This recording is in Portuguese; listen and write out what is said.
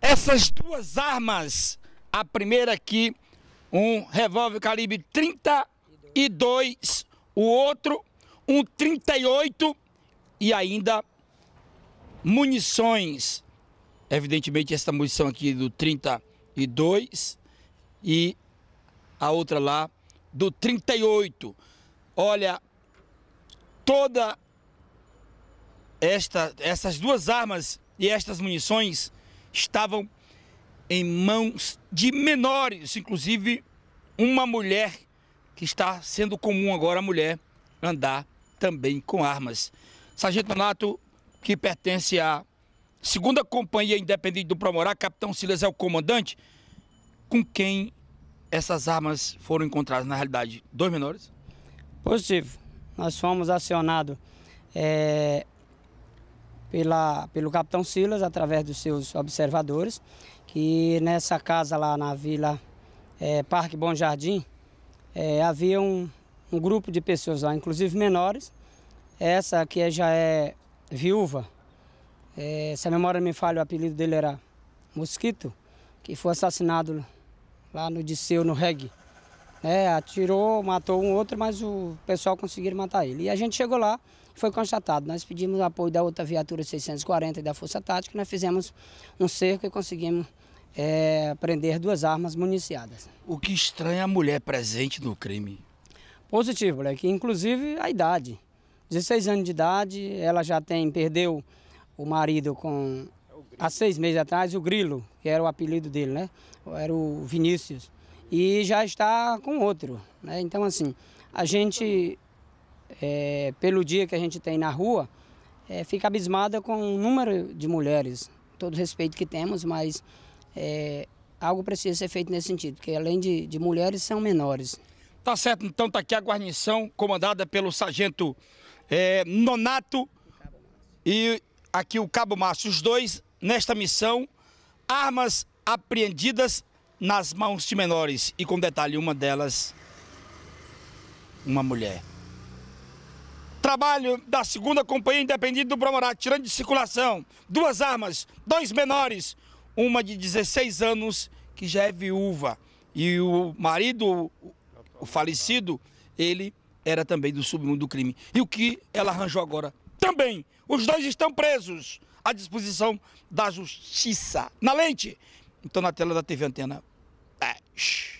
Essas duas armas, a primeira aqui, um revólver calibre 32, o outro um 38 e ainda munições. Evidentemente essa munição aqui do 32 e a outra lá do 38. Olha, toda esta essas duas armas e estas munições estavam em mãos de menores, inclusive uma mulher que está sendo comum agora a mulher andar também com armas. Sargento Nonato, que pertence à segunda companhia independente do Promorá, Capitão Silas é o comandante, com quem essas armas foram encontradas na realidade? Dois menores? Positivo. Nós fomos acionados é, pela, pelo capitão Silas, através dos seus observadores, que nessa casa lá na Vila é, Parque Bom Jardim é, havia um, um, grupo de pessoas lá, inclusive menores. Essa aqui é, já é viúva. É, se a memória me falha, o apelido dele era Mosquito, que foi assassinado lá no Disseu, no Reggae né, atirou, matou um outro, mas o pessoal conseguiram matar ele. E a gente chegou lá, foi constatado. Nós pedimos apoio da outra viatura 640 e da Força Tática, nós fizemos um cerco e conseguimos é, prender duas armas municiadas. O que estranha a mulher presente no crime? Positivo, moleque. Inclusive a idade. 16 anos de idade, ela já tem, perdeu o marido com há seis meses atrás, o Grilo, que era o apelido dele, né? Era o Vinícius e já está com outro. Né? Então, assim, a gente, é, pelo dia que a gente tem na rua, é, fica abismada com o número de mulheres. Todo respeito que temos, mas é, algo precisa ser feito nesse sentido, porque além de, de mulheres, são menores. Tá certo, então está aqui a guarnição comandada pelo sargento é, Nonato e aqui o Cabo Márcio. Os dois, nesta missão, armas apreendidas nas mãos de menores e, com detalhe, uma delas, uma mulher. Trabalho da segunda companhia independente do Bromorá, tirando de circulação duas armas, dois menores, uma de 16 anos que já é viúva e o marido, o falecido, ele era também do submundo do crime. E o que ela arranjou agora? Também, os dois estão presos à disposição da justiça. Na lente, então na tela da TV Antena. Shh.